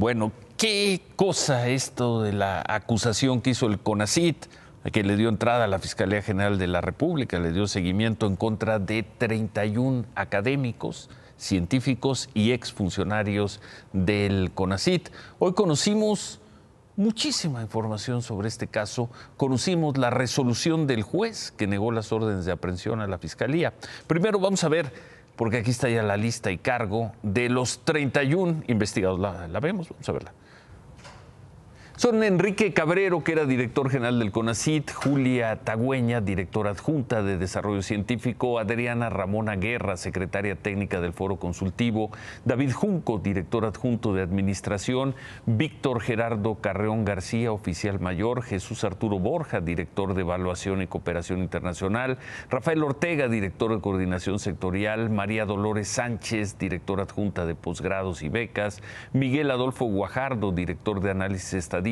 Bueno, ¿qué cosa esto de la acusación que hizo el CONACIT, que le dio entrada a la Fiscalía General de la República, le dio seguimiento en contra de 31 académicos? científicos y exfuncionarios del CONACIT. Hoy conocimos muchísima información sobre este caso. Conocimos la resolución del juez que negó las órdenes de aprehensión a la Fiscalía. Primero vamos a ver porque aquí está ya la lista y cargo de los 31 investigados. La, la vemos, vamos a verla. Son Enrique Cabrero, que era director general del CONACIT, Julia Tagüeña, directora adjunta de Desarrollo Científico, Adriana Ramona Guerra, secretaria técnica del Foro Consultivo, David Junco, director adjunto de Administración, Víctor Gerardo Carreón García, oficial mayor, Jesús Arturo Borja, director de Evaluación y Cooperación Internacional, Rafael Ortega, director de Coordinación Sectorial, María Dolores Sánchez, directora adjunta de Posgrados y Becas, Miguel Adolfo Guajardo, director de Análisis Estadístico,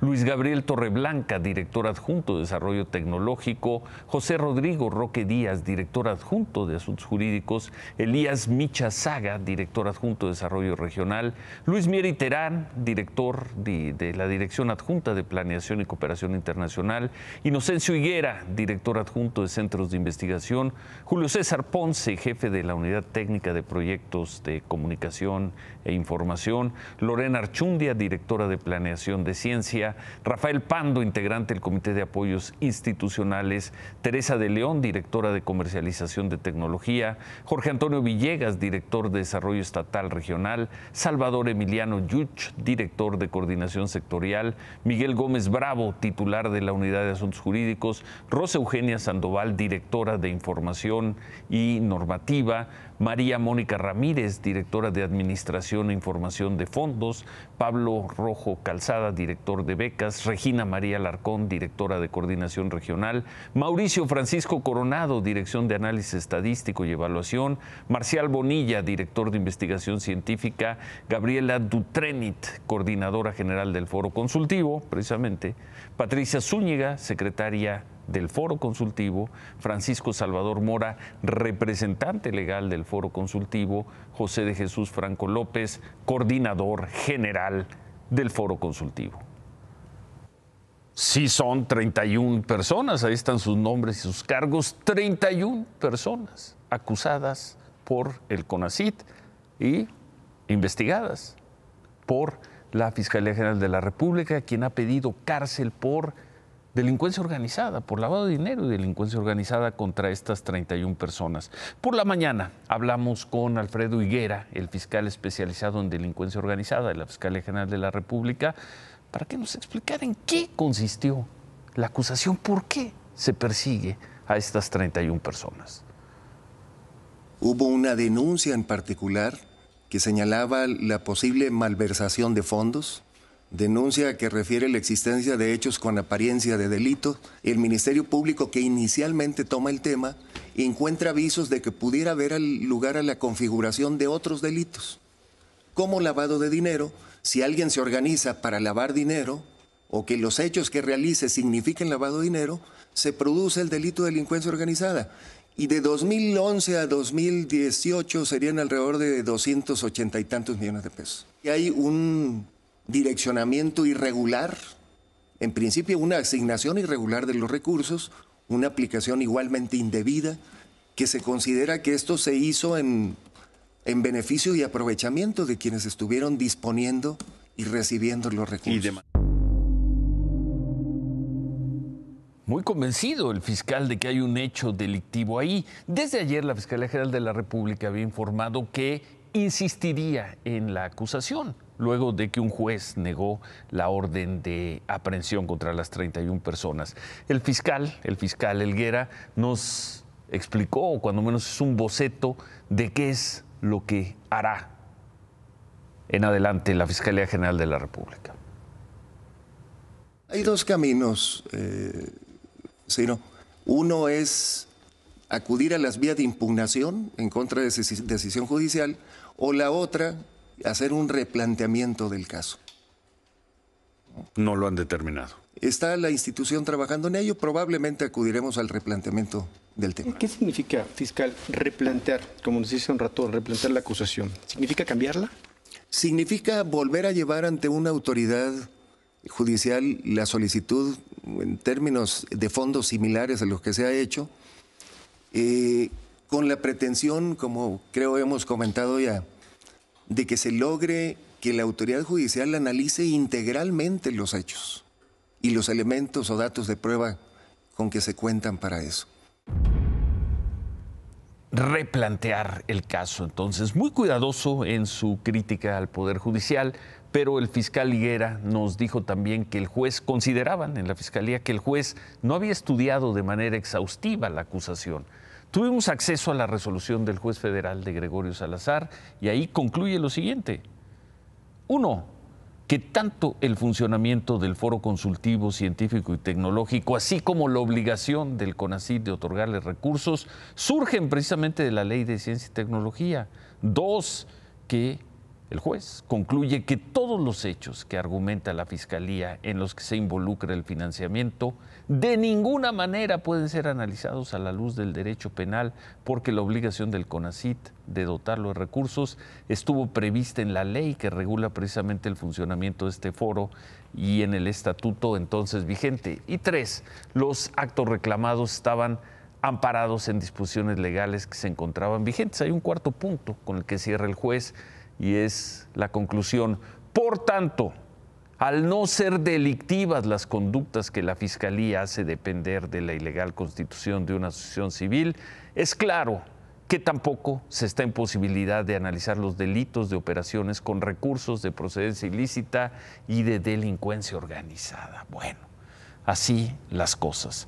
Luis Gabriel Torreblanca, director adjunto de Desarrollo Tecnológico, José Rodrigo Roque Díaz, director adjunto de Asuntos Jurídicos, Elías Micha Saga, director adjunto de Desarrollo Regional, Luis Mieri Terán, director de, de la Dirección Adjunta de Planeación y Cooperación Internacional, Inocencio Higuera, director adjunto de Centros de Investigación, Julio César Ponce, jefe de la Unidad Técnica de Proyectos de Comunicación e Información, Lorena Archundia, directora de Planeación de Ciencia, Rafael Pando, integrante del Comité de Apoyos Institucionales, Teresa de León, directora de Comercialización de Tecnología, Jorge Antonio Villegas, director de Desarrollo Estatal Regional, Salvador Emiliano Yuch, director de Coordinación Sectorial, Miguel Gómez Bravo, titular de la Unidad de Asuntos Jurídicos, Rosa Eugenia Sandoval, directora de Información y Normativa, María Mónica Ramírez, directora de Administración e Información de Fondos, Pablo Rojo Calzado, director de becas, Regina María Larcón, directora de coordinación regional, Mauricio Francisco Coronado, dirección de análisis estadístico y evaluación, Marcial Bonilla, director de investigación científica, Gabriela Dutrenit, coordinadora general del foro consultivo, precisamente, Patricia Zúñiga, secretaria del Foro Consultivo, Francisco Salvador Mora, representante legal del Foro Consultivo, José de Jesús Franco López, coordinador general del foro consultivo. Sí son 31 personas, ahí están sus nombres y sus cargos, 31 personas acusadas por el CONACIT y investigadas por la Fiscalía General de la República, quien ha pedido cárcel por delincuencia organizada, por lavado de dinero y delincuencia organizada contra estas 31 personas. Por la mañana hablamos con Alfredo Higuera, el fiscal especializado en delincuencia organizada de la Fiscalía General de la República, para que nos explicara en qué consistió la acusación, por qué se persigue a estas 31 personas. Hubo una denuncia en particular que señalaba la posible malversación de fondos denuncia que refiere la existencia de hechos con apariencia de delito, el Ministerio Público que inicialmente toma el tema encuentra avisos de que pudiera haber lugar a la configuración de otros delitos, como lavado de dinero, si alguien se organiza para lavar dinero o que los hechos que realice signifiquen lavado de dinero, se produce el delito de delincuencia organizada. Y de 2011 a 2018 serían alrededor de 280 y tantos millones de pesos. Y hay un direccionamiento irregular, en principio una asignación irregular de los recursos, una aplicación igualmente indebida, que se considera que esto se hizo en, en beneficio y aprovechamiento de quienes estuvieron disponiendo y recibiendo los recursos. Muy convencido el fiscal de que hay un hecho delictivo ahí. Desde ayer la Fiscalía General de la República había informado que insistiría en la acusación luego de que un juez negó la orden de aprehensión contra las 31 personas. El fiscal, el fiscal Elguera, nos explicó, o cuando menos es un boceto, de qué es lo que hará en adelante la Fiscalía General de la República. Hay dos caminos, eh, Uno es acudir a las vías de impugnación en contra de decisión judicial, o la otra hacer un replanteamiento del caso. No lo han determinado. Está la institución trabajando en ello, probablemente acudiremos al replanteamiento del tema. ¿Qué significa, fiscal, replantear, como nos dice un rato, replantear la acusación? ¿Significa cambiarla? Significa volver a llevar ante una autoridad judicial la solicitud en términos de fondos similares a los que se ha hecho, eh, con la pretensión, como creo hemos comentado ya, de que se logre que la autoridad judicial analice integralmente los hechos y los elementos o datos de prueba con que se cuentan para eso. Replantear el caso, entonces, muy cuidadoso en su crítica al Poder Judicial, pero el fiscal Higuera nos dijo también que el juez, consideraban en la fiscalía que el juez no había estudiado de manera exhaustiva la acusación Tuvimos acceso a la resolución del juez federal de Gregorio Salazar y ahí concluye lo siguiente. Uno, que tanto el funcionamiento del foro consultivo científico y tecnológico, así como la obligación del CONACYT de otorgarle recursos, surgen precisamente de la Ley de Ciencia y Tecnología. Dos, que el juez concluye que todos los hechos que argumenta la Fiscalía en los que se involucra el financiamiento de ninguna manera pueden ser analizados a la luz del derecho penal porque la obligación del CONACIT de dotarlo de recursos estuvo prevista en la ley que regula precisamente el funcionamiento de este foro y en el estatuto entonces vigente. Y tres, los actos reclamados estaban amparados en disposiciones legales que se encontraban vigentes. Hay un cuarto punto con el que cierra el juez y es la conclusión. Por tanto, al no ser delictivas las conductas que la Fiscalía hace depender de la ilegal constitución de una asociación civil, es claro que tampoco se está en posibilidad de analizar los delitos de operaciones con recursos de procedencia ilícita y de delincuencia organizada. Bueno, así las cosas.